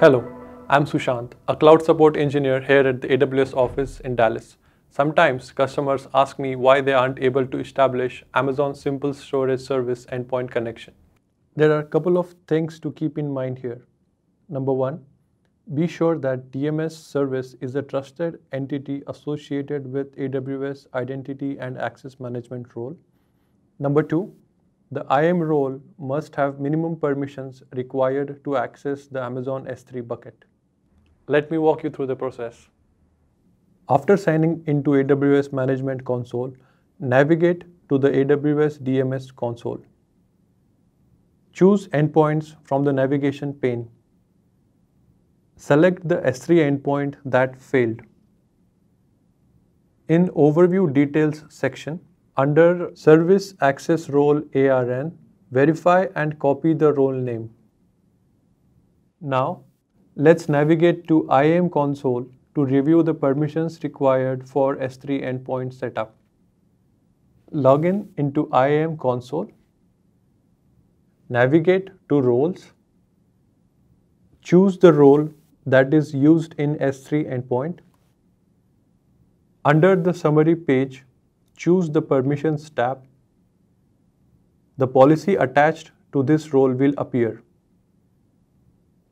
Hello, I'm Sushant, a cloud support engineer here at the AWS office in Dallas. Sometimes customers ask me why they aren't able to establish Amazon Simple Storage Service endpoint connection. There are a couple of things to keep in mind here. Number one, be sure that DMS service is a trusted entity associated with AWS Identity and Access Management role. Number two, the IAM role must have minimum permissions required to access the Amazon S3 bucket. Let me walk you through the process. After signing into AWS Management Console, navigate to the AWS DMS console. Choose endpoints from the navigation pane. Select the S3 endpoint that failed. In Overview Details section, under Service Access Role ARN, verify and copy the role name. Now, let's navigate to IAM console to review the permissions required for S3 endpoint setup. Login into IAM console. Navigate to roles. Choose the role that is used in S3 endpoint. Under the summary page, choose the Permissions tab, the policy attached to this role will appear.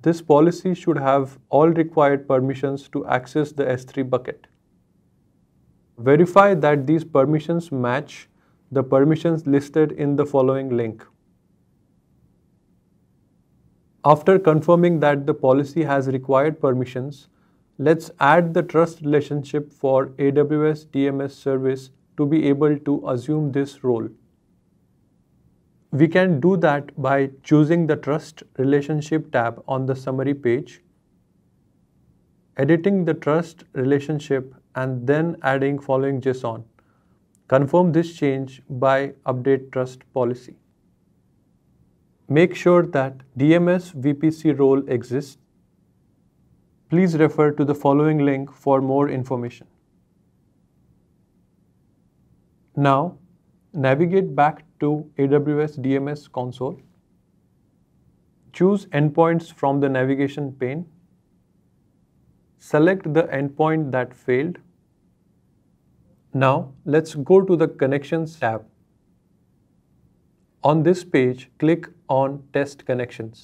This policy should have all required permissions to access the S3 bucket. Verify that these permissions match the permissions listed in the following link. After confirming that the policy has required permissions, let's add the trust relationship for AWS DMS service to be able to assume this role. We can do that by choosing the Trust Relationship tab on the summary page, editing the Trust Relationship and then adding following JSON. Confirm this change by Update Trust Policy. Make sure that DMS VPC role exists. Please refer to the following link for more information. Now, navigate back to AWS DMS console. Choose endpoints from the navigation pane. Select the endpoint that failed. Now, let's go to the Connections tab. On this page, click on Test Connections.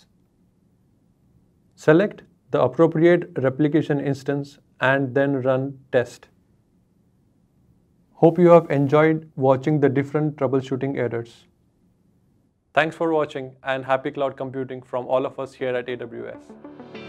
Select the appropriate replication instance and then run test. Hope you have enjoyed watching the different troubleshooting errors. Thanks for watching and happy cloud computing from all of us here at AWS.